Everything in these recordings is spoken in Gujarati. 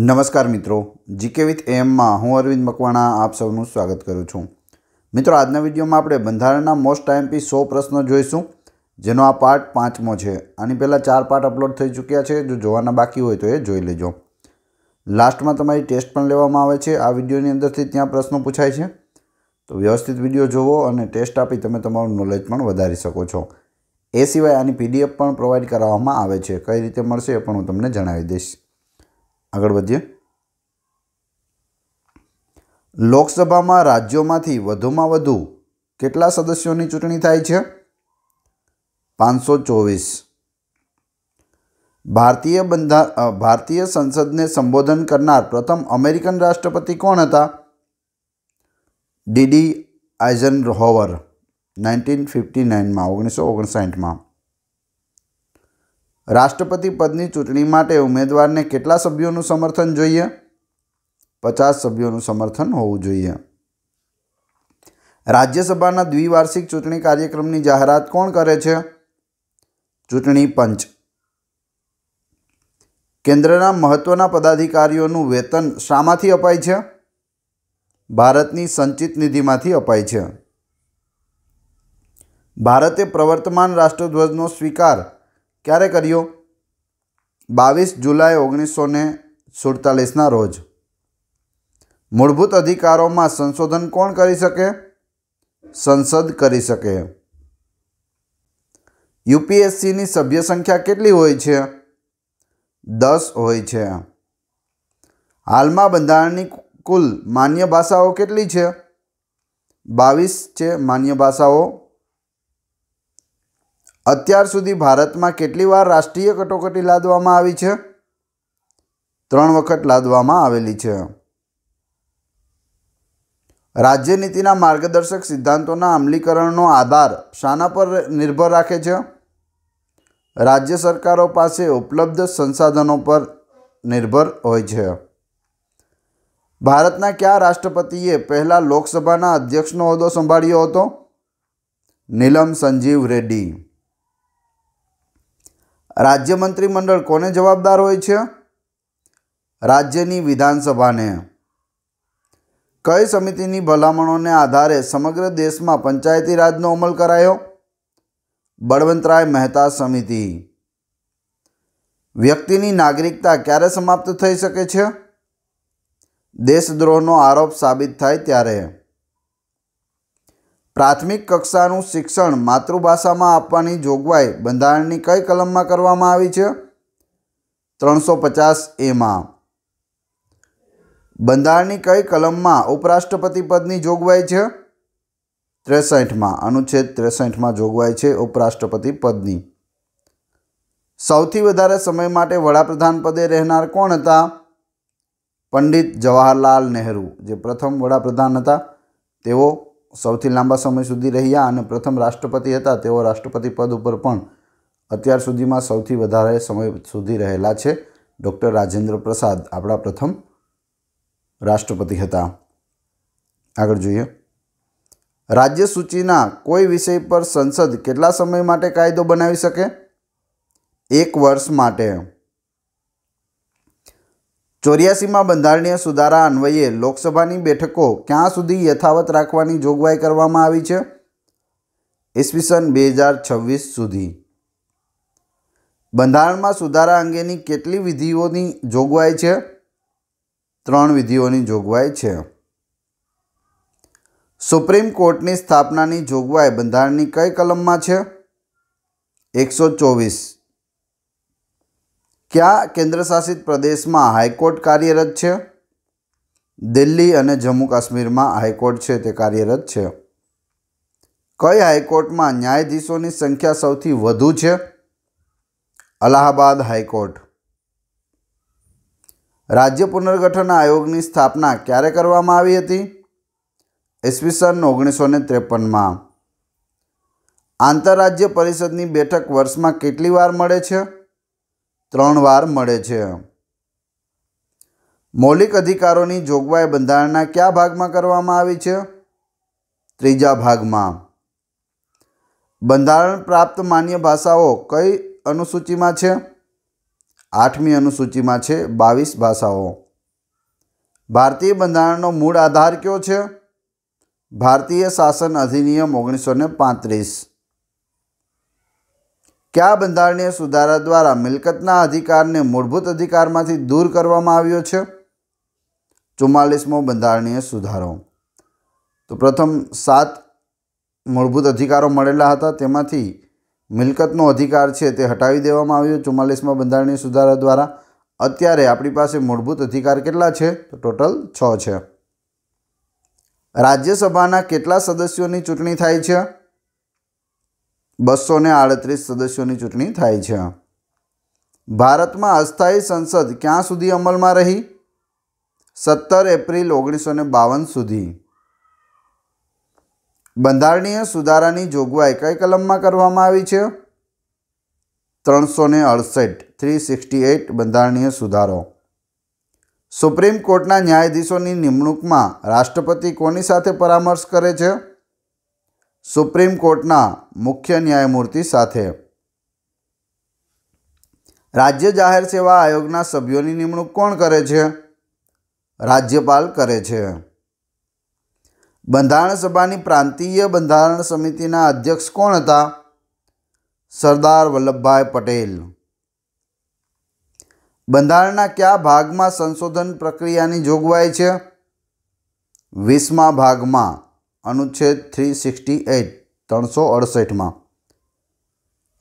નમસ્કાર મિત્રો જીકે વિથ એમમાં હું અરવિંદ મકવાણા આપ સૌનું સ્વાગત કરું છું મિત્રો આજના વિડીયોમાં આપણે બંધારણના મોસ્ટ આઈએમપી સો પ્રશ્નો જોઈશું જેનો આ પાર્ટ પાંચમો છે આની પહેલાં ચાર પાર્ટ અપલોડ થઈ ચૂક્યા છે જો જોવાના બાકી હોય તો એ જોઈ લેજો લાસ્ટમાં તમારી ટેસ્ટ પણ લેવામાં આવે છે આ વિડીયોની અંદરથી ત્યાં પ્રશ્નો પૂછાય છે તો વ્યવસ્થિત વિડીયો જોવો અને ટેસ્ટ આપી તમે તમારું નોલેજ પણ વધારી શકો છો એ સિવાય આની પીડીએફ પણ પ્રોવાઈડ કરાવવામાં આવે છે કઈ રીતે મળશે એ પણ હું તમને જણાવી દઈશ આગળ વધીએ લોકસભામાં રાજ્યોમાંથી વધુમાં વધુ કેટલા સદસ્યોની ચૂંટણી થાય છે પાંચસો ચોવીસ ભારતીય બંધા ભારતીય સંસદને સંબોધન કરનાર પ્રથમ અમેરિકન રાષ્ટ્રપતિ કોણ હતા ડીડી આઇઝન હોવર નાઇન્ટીન ફિફ્ટી નાઇનમાં ઓગણીસો ઓગણસાઠમાં રાષ્ટ્રપતિ પદની ચૂંટણી માટે ઉમેદવારને કેટલા સભ્યોનું સમર્થન જોઈએ પચાસ સભ્યોનું સમર્થન હોવું જોઈએ રાજ્યસભાના દ્વિવાર્ષિક ચૂંટણી કાર્યક્રમની જાહેરાત કોણ કરે છે ચૂંટણી પંચ કેન્દ્રના મહત્વના પદાધિકારીઓનું વેતન શામાંથી અપાય છે ભારતની સંચિત નિધિમાંથી અપાય છે ભારતે પ્રવર્તમાન રાષ્ટ્રધ્વજનો સ્વીકાર ક્યારે કર્યો બાવીસ જુલાઈ ઓગણીસો ને સુડતાલીસના રોજ મૂળભૂત અધિકારોમાં સંશોધન કોણ કરી શકે સંસદ કરી શકે યુપીએસસીની સભ્ય સંખ્યા કેટલી હોય છે દસ હોય છે હાલમાં બંધારણની કુલ માન્ય ભાષાઓ કેટલી છે બાવીસ છે માન્ય ભાષાઓ અત્યાર સુધી ભારતમાં કેટલી વાર રાષ્ટ્રીય કટોકટી લાદવામાં આવી છે ત્રણ વખત લાદવામાં આવેલી છે રાજ્ય નીતિના માર્ગદર્શક સિદ્ધાંતોના અમલીકરણનો આધાર શાના પર નિર્ભર રાખે છે રાજ્ય સરકારો પાસે ઉપલબ્ધ સંસાધનો પર નિર્ભર હોય છે ભારતના કયા રાષ્ટ્રપતિએ પહેલાં લોકસભાના અધ્યક્ષનો હોદ્દો સંભાળ્યો હતો નીલમ સંજીવ રેડ્ડી રાજ્ય મંત્રીમંડળ કોને જવાબદાર હોય છે રાજ્યની વિધાનસભાને કઈ સમિતિની ભલામણોને આધારે સમગ્ર દેશમાં પંચાયતી રાજનો અમલ કરાયો બળવંતરાય મહેતા સમિતિ વ્યક્તિની નાગરિકતા ક્યારે સમાપ્ત થઈ શકે છે દેશદ્રોહનો આરોપ સાબિત થાય ત્યારે પ્રાથમિક કક્ષાનું શિક્ષણ માતૃભાષામાં આપવાની જોગવાઈ બંધારણની કઈ કલમમાં કરવામાં આવી છે ત્રણસો પચાસ એમાં બંધારણની કઈ કલમમાં ઉપરાષ્ટ્રપતિ પદની જોગવાઈ છે ત્રેસઠમાં અનુચ્છેદ ત્રેસઠમાં જોગવાઈ છે ઉપરાષ્ટ્રપતિ પદની સૌથી વધારે સમય માટે વડાપ્રધાન પદે રહેનાર કોણ હતા પંડિત જવાહરલાલ નહેરુ જે પ્રથમ વડાપ્રધાન હતા તેઓ સૌથી લાંબા સમય સુધી રહ્યા અને પ્રથમ રાષ્ટ્રપતિ હતા તેઓ રાષ્ટ્રપતિ પદ ઉપર પણ અત્યાર સુધીમાં સૌથી વધારે સમય સુધી રહેલા છે ડૉક્ટર રાજેન્દ્ર પ્રસાદ આપણા પ્રથમ રાષ્ટ્રપતિ હતા આગળ જોઈએ રાજ્ય સૂચિના કોઈ વિષય પર સંસદ કેટલા સમય માટે કાયદો બનાવી શકે એક વર્ષ માટે ચોર્યાસીમાં બંધારણીય સુધારા અન્વયે લોકસભાની બેઠકો ક્યાં સુધી યથાવત રાખવાની જોગવાઈ કરવામાં આવી છે ઈસવીસન બે હજાર છવ્વીસ સુધી બંધારણમાં સુધારા અંગેની કેટલી વિધિઓની જોગવાઈ છે ત્રણ વિધિઓની જોગવાઈ છે સુપ્રીમ કોર્ટની સ્થાપનાની જોગવાઈ બંધારણની કઈ કલમમાં છે એકસો ચોવીસ કયા કેન્દ્રશાસિત પ્રદેશમાં હાઈકોર્ટ કાર્યરત છે દિલ્હી અને જમ્મુ કાશ્મીરમાં હાઈકોર્ટ છે તે કાર્યરત છે કઈ હાઈકોર્ટમાં ન્યાયાધીશોની સંખ્યા સૌથી વધુ છે અલ્હાબાદ હાઈકોર્ટ રાજ્ય પુનર્ગઠન આયોગની સ્થાપના ક્યારે કરવામાં આવી હતી ઈસવીસન ઓગણીસો ને ત્રેપનમાં આંતરરાજ્ય પરિષદની બેઠક વર્ષમાં કેટલી વાર મળે છે ત્રણ વાર મળે છે મૌલિક અધિકારોની જોગવાઈ બંધારણના કયા ભાગમાં કરવામાં આવી છે ત્રીજા ભાગમાં બંધારણ પ્રાપ્ત માન્ય ભાષાઓ કઈ અનુસૂચિમાં છે આઠમી અનુસૂચિમાં છે બાવીસ ભાષાઓ ભારતીય બંધારણનો મૂળ આધાર કયો છે ભારતીય શાસન અધિનિયમ ઓગણીસો ને પાંત્રીસ કયા બંધારણીય સુધારા દ્વારા મિલકતના અધિકારને મૂળભૂત અધિકારમાંથી દૂર કરવામાં આવ્યો છે ચુમ્માલીસમો બંધારણીય સુધારો તો પ્રથમ સાત મૂળભૂત અધિકારો મળેલા હતા તેમાંથી મિલકતનો અધિકાર છે તે હટાવી દેવામાં આવ્યો ચુમ્માલીસમાં બંધારણીય સુધારા દ્વારા અત્યારે આપણી પાસે મૂળભૂત અધિકાર કેટલા છે તો ટોટલ છ છે રાજ્યસભાના કેટલા સદસ્યોની ચૂંટણી થાય છે બસો ને આડત્રીસ સદસ્યોની ચૂંટણી થાય છે ભારતમાં અસ્થાયી સંસદ ક્યાં સુધી અમલમાં રહી સત્તર એપ્રિલ ઓગણીસો ને બાવન સુધી બંધારણીય સુધારાની જોગવાઈ કઈ કલમમાં કરવામાં આવી છે ત્રણસો ને અડસઠ થ્રી સિક્સટી એટ બંધારણીય સુધારો સુપ્રીમ કોર્ટના ન્યાયાધીશોની નિમણૂકમાં રાષ્ટ્રપતિ કોની સાથે પરામર્શ કરે છે સુપ્રીમ કોર્ટના મુખ્ય ન્યાયમૂર્તિ સાથે રાજ્ય જાહેર સેવા આયોગના સભ્યોની નિમણૂક કોણ કરે છે રાજ્યપાલ કરે છે બંધારણ સભાની પ્રાંતીય બંધારણ સમિતિના અધ્યક્ષ કોણ હતા સરદાર વલ્લભભાઈ પટેલ બંધારણના કયા ભાગમાં સંશોધન પ્રક્રિયાની જોગવાઈ છે વીસમા ભાગમાં અનુચ્છેદ થ્રી સિક્સટી એટ ત્રણસો અડસઠમાં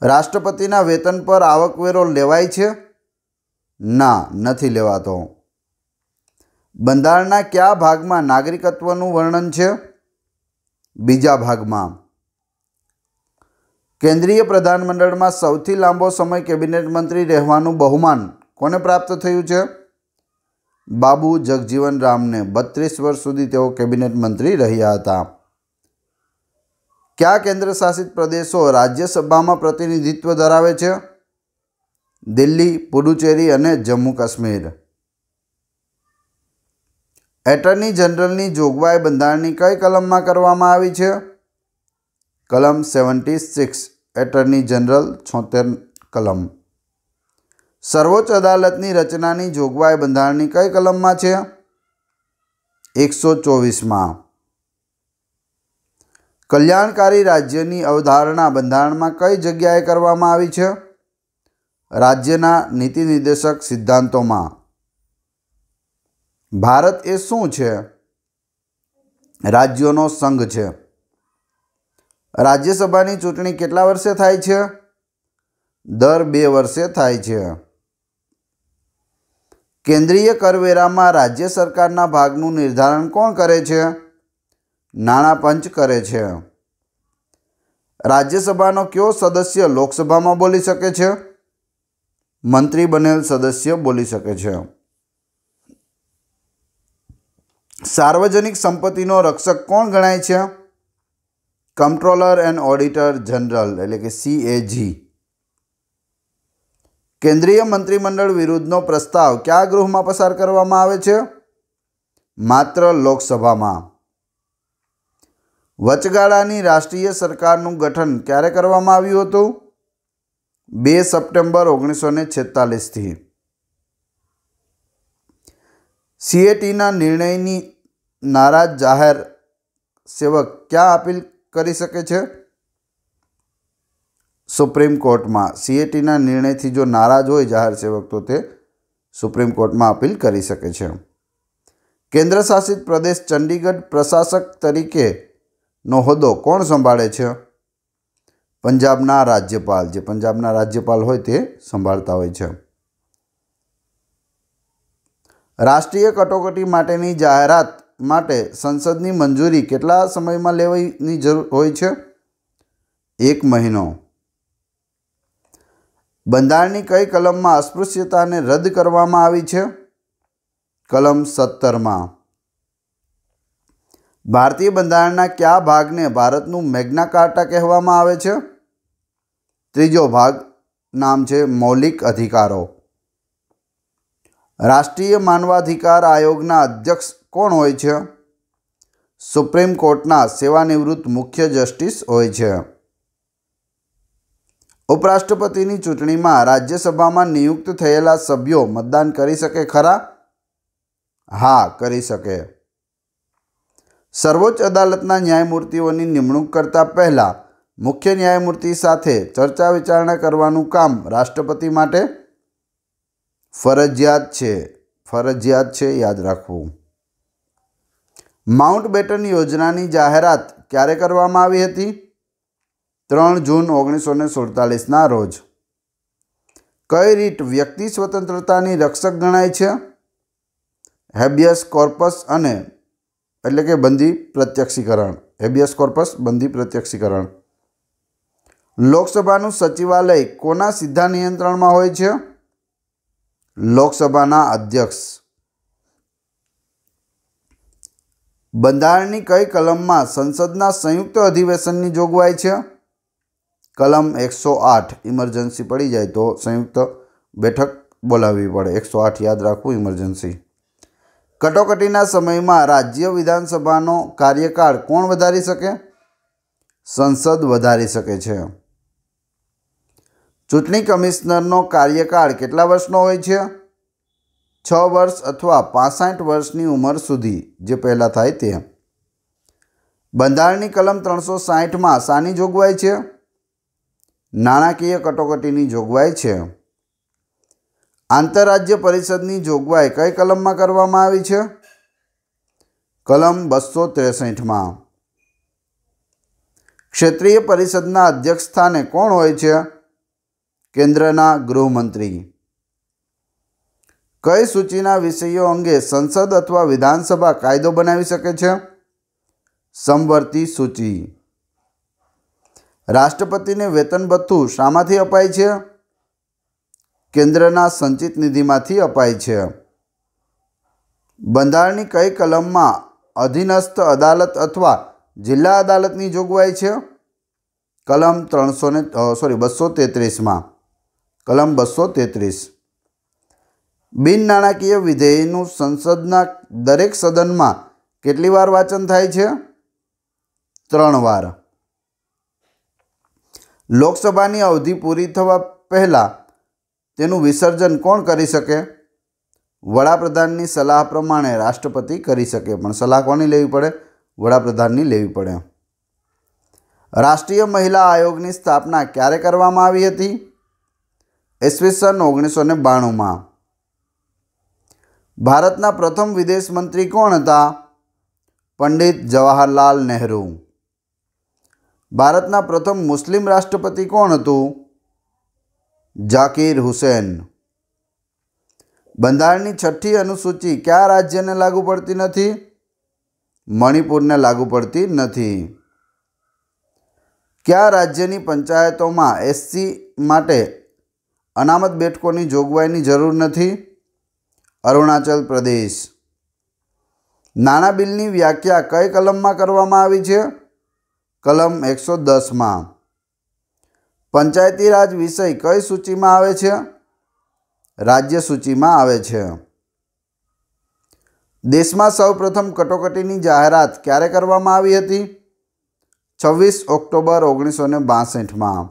રાષ્ટ્રપતિના વેતન પર આવકવેરો લેવાય છે ના નથી લેવાતો બંધારણના કયા ભાગમાં નાગરિકત્વનું વર્ણન છે બીજા ભાગમાં કેન્દ્રીય પ્રધાનમંડળમાં સૌથી લાંબો સમય કેબિનેટ મંત્રી રહેવાનું બહુમાન કોને પ્રાપ્ત થયું છે બાબુ જગજીવન રામને બત્રીસ વર્ષ સુધી તેઓ કેબિનેટ મંત્રી રહ્યા હતા કયા કેન્દ્રશાસિત પ્રદેશો રાજ્યસભામાં પ્રતિનિધિત્વ ધરાવે છે દિલ્હી પુડુચેરી અને જમ્મુ કાશ્મીર એટર્ની જનરલની જોગવાઈ બંધારણની કઈ કલમમાં કરવામાં આવી છે કલમ સેવન્ટી સિક્સ એટર્ની જનરલ છોતેર કલમ સર્વોચ્ચ અદાલતની રચનાની જોગવાઈ બંધારણની કઈ કલમમાં છે એકસો ચોવીસમાં કલ્યાણકારી રાજ્યની અવધારણા બંધારણમાં કઈ જગ્યાએ કરવામાં આવી છે રાજ્યના નીતિ નિર્દેશક સિદ્ધાંતોમાં ભારત એ શું છે રાજ્યોનો સંઘ છે રાજ્યસભાની ચૂંટણી કેટલા વર્ષે થાય છે દર બે વર્ષે થાય છે કેન્દ્રીય કરવેરામાં રાજ્ય સરકારના ભાગનું નિર્ધારણ કોણ કરે છે નાણાં પંચ કરે છે રાજ્યસભાનો કયો સદસ્ય લોકસભામાં બોલી શકે છે મંત્રી બનેલ સદસ્ય બોલી શકે છે સાર્વજનિક સંપત્તિનો રક્ષક કોણ ગણાય છે કંટ્રોલર એન્ડ ઓડિટર જનરલ એટલે કે સીએજી કેન્દ્રીય મંત્રીમંડળ વિરુદ્ધનો પ્રસ્તાવ કયા ગૃહમાં પસાર કરવામાં આવે છે માત્ર લોકસભામાં વચગાળાની રાષ્ટ્રીય સરકારનું ગઠન ક્યારે કરવામાં આવ્યું હતું બે સપ્ટેમ્બર ઓગણીસો ને છેતાલીસથી સીએટીના નિર્ણયની નારાજ જાહેર સેવક ક્યાં અપીલ કરી શકે છે સુપ્રીમ કોર્ટમાં સીએટીના નિર્ણયથી જો નારાજ હોય જાહેર સેવક તો તે સુપ્રીમ કોર્ટમાં અપીલ કરી શકે છે કેન્દ્રશાસિત પ્રદેશ ચંડીગઢ પ્રશાસક તરીકે નો હોદ્દો કોણ સંભાળે છે પંજાબના રાજ્યપાલ જે પંજાબના રાજ્યપાલ હોય તે સંભાળતા હોય છે રાષ્ટ્રીય કટોકટી માટેની જાહેરાત માટે સંસદની મંજૂરી કેટલા સમયમાં લેવાની જરૂર હોય છે એક મહિનો બંધારણની કઈ કલમમાં અસ્પૃશ્યતાને રદ કરવામાં આવી છે કલમ સત્તરમાં ભારતીય બંધારણના કયા ભાગને ભારતનું મેગ્ના કાર્ટા કહેવામાં આવે છે ત્રીજો ભાગ નામ છે મૌલિક અધિકારો રાષ્ટ્રીય માનવાધિકાર આયોગના અધ્યક્ષ કોણ હોય છે સુપ્રીમ કોર્ટના સેવાનિવૃત્ત મુખ્ય જસ્ટિસ હોય છે ઉપરાષ્ટ્રપતિની ચૂંટણીમાં રાજ્યસભામાં નિયુક્ત થયેલા સભ્યો મતદાન કરી શકે ખરા હા કરી શકે સર્વોચ્ચ અદાલતના ન્યાયમૂર્તિઓની નિમણૂક કરતા પહેલાં મુખ્ય ન્યાયમૂર્તિ સાથે ચર્ચા વિચારણા કરવાનું કામ રાષ્ટ્રપતિ માટે ફરજિયાત છે ફરજિયાત છે યાદ રાખવું માઉન્ટ બેટન યોજનાની જાહેરાત ક્યારે કરવામાં આવી હતી ત્રણ જૂન ઓગણીસો ને સુડતાલીસના રોજ કઈ રીત વ્યક્તિ સ્વતંત્રતાની રક્ષક ગણાય છે હેબિયસ કોર્પસ અને એટલે કે બંદી પ્રત્યક્ષીકરણ હેબિયસ કોર્પસ બંદી પ્રત્યક્ષીકરણ લોકસભાનું સચિવાલય કોના સીધા નિયંત્રણમાં હોય છે લોકસભાના અધ્યક્ષ બંધારણની કઈ કલમમાં સંસદના સંયુક્ત અધિવેશનની જોગવાઈ છે કલમ એકસો આઠ ઇમરજન્સી પડી જાય તો સંયુક્ત બેઠક બોલાવવી પડે એકસો આઠ યાદ રાખવું ઇમરજન્સી કટોકટીના સમયમાં રાજ્ય વિધાનસભાનો કાર્યકાળ કોણ વધારી શકે સંસદ વધારી શકે છે ચૂંટણી કમિશનરનો કાર્યકાળ કેટલા વર્ષનો હોય છે છ વર્ષ અથવા પાસઠ વર્ષની ઉંમર સુધી જે પહેલાં થાય તે બંધારણની કલમ ત્રણસો સાહીઠમાં શાની જોગવાઈ છે નાણાકીય કટોકટીની જોગવાઈ છે આંતરરાજ્ય પરિષદની જોગવાઈ કઈ કલમમાં કરવામાં આવી છે કલમ બસો ત્રેસઠમાં ક્ષેત્રીય પરિષદના અધ્યક્ષ સ્થાને કોણ હોય છે કેન્દ્રના ગૃહમંત્રી કઈ સૂચિના વિષયો અંગે સંસદ અથવા વિધાનસભા કાયદો બનાવી શકે છે સમવર્તી સૂચિ રાષ્ટ્રપતિને વેતન ભથ્થું શામાંથી અપાય છે કેન્દ્રના સંચિત નિધિમાંથી અપાય છે બંધારણની કઈ કલમમાં અધીનસ્થ અદાલત અથવા જિલ્લા અદાલતની જોગવાઈ છે કલમ ત્રણસો ને સોરી બસો તેત્રીસમાં કલમ બસો તેત્રીસ બિન નાણાકીય વિધેયનું સંસદના દરેક સદનમાં કેટલી વાર વાંચન થાય છે ત્રણ વાર લોકસભાની અવધિ પૂરી થવા પહેલાં તેનું વિસર્જન કોણ કરી શકે વડાપ્રધાનની સલાહ પ્રમાણે રાષ્ટ્રપતિ કરી શકે પણ સલાહ કોની લેવી પડે વડાપ્રધાનની લેવી પડે રાષ્ટ્રીય મહિલા આયોગની સ્થાપના ક્યારે કરવામાં આવી હતી ઈસવીસન ઓગણીસો ને બાણુંમાં ભારતના પ્રથમ વિદેશ મંત્રી કોણ હતા પંડિત જવાહરલાલ નહેરુ ભારતના પ્રથમ મુસ્લિમ રાષ્ટ્રપતિ કોણ હતું જાકીર હુસેન બંધારણની છઠ્ઠી અનુસૂચિ કયા રાજ્યને લાગુ પડતી નથી મણિપુરને લાગુ પડતી નથી કયા રાજ્યની પંચાયતોમાં એસસી માટે અનામત બેઠકોની જોગવાઈની જરૂર નથી અરુણાચલ પ્રદેશ નાણાં બિલની વ્યાખ્યા કઈ કલમમાં કરવામાં આવી છે કલમ એકસો દસમાં પંચાયતી રાજ વિષય કઈ સૂચિમાં આવે છે રાજ્ય સૂચિમાં આવે છે દેશમાં સૌપ્રથમ કટોકટીની જાહેરાત ક્યારે કરવામાં આવી હતી છવ્વીસ ઓક્ટોબર ઓગણીસો ને બાસઠમાં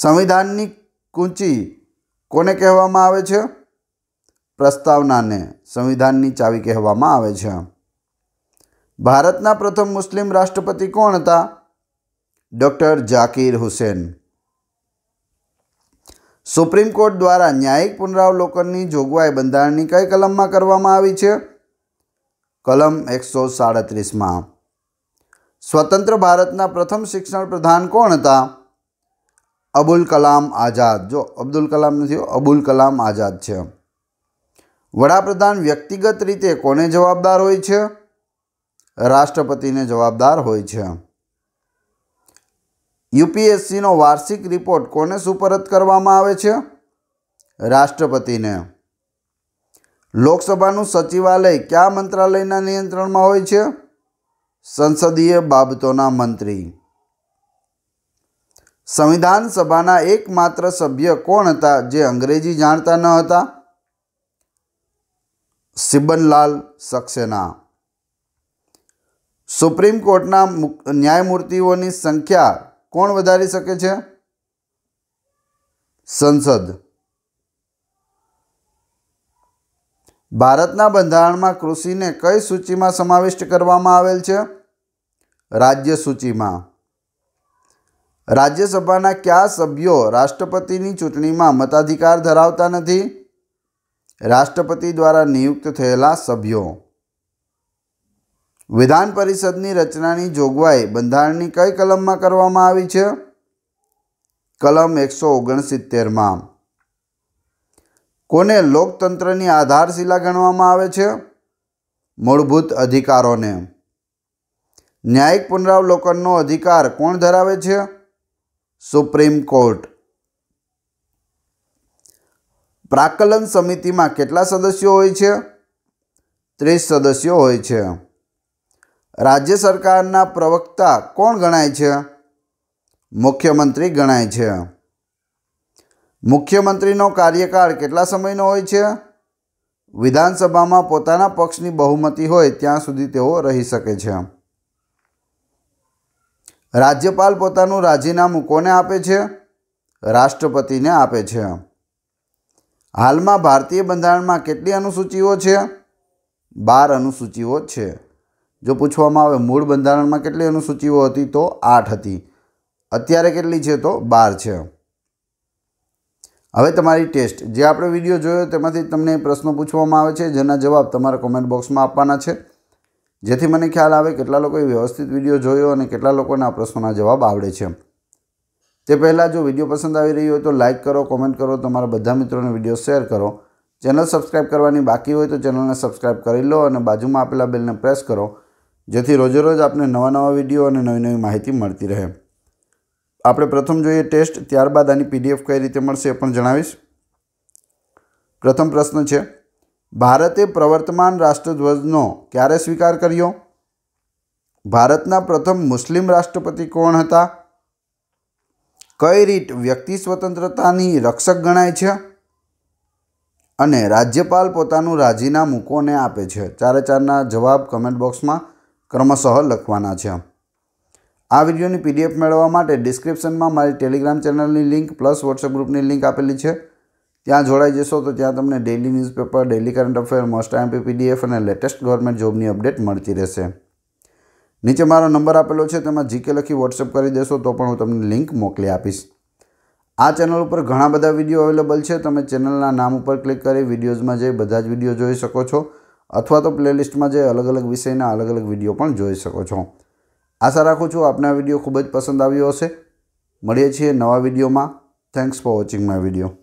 સંવિધાનની કૂંચી કોને કહેવામાં આવે છે પ્રસ્તાવનાને સંવિધાનની ચાવી કહેવામાં આવે છે ભારતના પ્રથમ મુસ્લિમ રાષ્ટ્રપતિ કોણ હતા doctor Zakir Hussain supreme court દ્વારા ન્યાયિક પુનરાવલોકનની જોગવાઈ બંધારણની કઈ કલમમાં કરવામાં આવી છે કલમ એકસો સાડત્રીસમાં સ્વતંત્ર ભારતના પ્રથમ શિક્ષણ પ્રધાન કોણ હતા અબુલ કલામ આઝાદ જો અબ્દુલ કલામ નથી અબુલ કલામ આઝાદ છે વડાપ્રધાન વ્યક્તિગત રીતે કોને જવાબદાર હોય છે રાષ્ટ્રપતિને જવાબદાર હોય છે યુપીએસસીનો વાર્ષિક રિપોર્ટ કોને સુપરત કરવામાં આવે છે રાષ્ટ્રપતિને લોકસભાનું સચિવાલય કયા મંત્રાલયના નિયંત્રણમાં હોય છે સંસદીય બાબતોના મંત્રી સંવિધાન સભાના એકમાત્ર સભ્ય કોણ હતા જે અંગ્રેજી જાણતા ન હતા સિબનલાલ સક્સેના સુપ્રીમ કોર્ટના ન્યાયમૂર્તિઓની સંખ્યા કોણ વધારી શકે છે સંસદ ભારતના બંધારણમાં કૃષિને કઈ સૂચિમાં સમાવિષ્ટ કરવામાં આવેલ છે રાજ્ય સૂચિમાં રાજ્યસભાના કયા સભ્યો રાષ્ટ્રપતિની ચૂંટણીમાં મતાધિકાર ધરાવતા નથી રાષ્ટ્રપતિ દ્વારા નિયુક્ત થયેલા સભ્યો વિધાન પરિષદની રચનાની જોગવાઈ બંધારણની કઈ કલમમાં કરવામાં આવી છે કલમ એકસો ઓગણસિત્તેરમાં કોને લોકતંત્રની આધારશિલા ગણવામાં આવે છે મૂળભૂત અધિકારોને ન્યાયિક પુનરાવલોકનનો અધિકાર કોણ ધરાવે છે સુપ્રીમ કોર્ટ પ્રાકલન સમિતિમાં કેટલા સદસ્યો હોય છે ત્રીસ સદસ્યો હોય છે રાજ્ય સરકારના પ્રવક્તા કોણ ગણાય છે મુખ્યમંત્રી ગણાય છે મુખ્યમંત્રીનો કાર્યકાળ કેટલા સમયનો હોય છે વિધાનસભામાં પોતાના પક્ષની બહુમતી હોય ત્યાં સુધી તેઓ રહી શકે છે રાજ્યપાલ પોતાનું રાજીનામું કોને આપે છે રાષ્ટ્રપતિને આપે છે હાલમાં ભારતીય બંધારણમાં કેટલી અનુસૂચિઓ છે બાર અનુસૂચિઓ છે જો પૂછવામાં આવે મૂળ બંધારણમાં કેટલી અનુસૂચિઓ હતી તો આઠ હતી અત્યારે કેટલી છે તો બાર છે હવે તમારી ટેસ્ટ જે આપણે વિડીયો જોયો તેમાંથી તમને પ્રશ્નો પૂછવામાં આવે છે જેના જવાબ તમારા કોમેન્ટ બોક્સમાં આપવાના છે જેથી મને ખ્યાલ આવે કેટલા લોકોએ વ્યવસ્થિત વિડીયો જોયો અને કેટલા લોકોને આ પ્રશ્નોના જવાબ આવડે છે તે પહેલાં જો વિડીયો પસંદ આવી રહ્યો હોય તો લાઇક કરો કોમેન્ટ કરો તમારા બધા મિત્રોને વિડીયો શેર કરો ચેનલ સબસ્ક્રાઇબ કરવાની બાકી હોય તો ચેનલને સબસ્ક્રાઇબ કરી લો અને બાજુમાં આપેલા બેલને પ્રેસ કરો જેથી રોજેરોજ આપને નવા નવા વિડીયો અને નવી નવી માહિતી મળતી રહે આપણે પ્રથમ જોઈએ ટેસ્ટ ત્યારબાદ આની પીડીએફ કઈ રીતે મળશે એ પણ જણાવીશ પ્રથમ પ્રશ્ન છે ભારતે પ્રવર્તમાન રાષ્ટ્રધ્વજનો ક્યારે સ્વીકાર કર્યો ભારતના પ્રથમ મુસ્લિમ રાષ્ટ્રપતિ કોણ હતા કઈ રીત વ્યક્તિ સ્વતંત્રતાની રક્ષક ગણાય છે અને રાજ્યપાલ પોતાનું રાજીનામું કોને આપે છે ચારે ચારના જવાબ કમેન્ટ બોક્સમાં ક્રમશઃ લખવાના છે આ વિડીયોની પીડીએફ મેળવવા માટે ડિસ્ક્રિપ્શનમાં મારી ટેલિગ્રામ ચેનલની લિંક પ્લસ વોટ્સએપ ગ્રુપની લિંક આપેલી છે ત્યાં જોડાઈ જશો તો ત્યાં તમને daily newspaper daily current affair most IMP PDF અને લેટેસ્ટ ગવર્મેન્ટ જોબની અપડેટ મળતી રહેશે નીચે મારો નંબર આપેલો છે તેમાં જીકે લખી વોટ્સએપ કરી દેશો તો પણ હું તમને લિંક મોકલી આપીશ આ ચેનલ ઉપર ઘણા બધા વિડીયો અવેલેબલ છે તમે ચેનલના નામ ઉપર ક્લિક કરી વિડીયોઝમાં જઈ બધા જ વિડીયો જોઈ શકો છો અથવા તો પ્લેલિસ્ટમાં જે અલગ અલગ વિષયના અલગ અલગ વિડીયો પણ જોઈ શકો છો આશા રાખું છું આપને આ વિડીયો ખૂબ જ પસંદ આવ્યો હશે મળીએ છીએ નવા વિડીયોમાં thanks for watching my video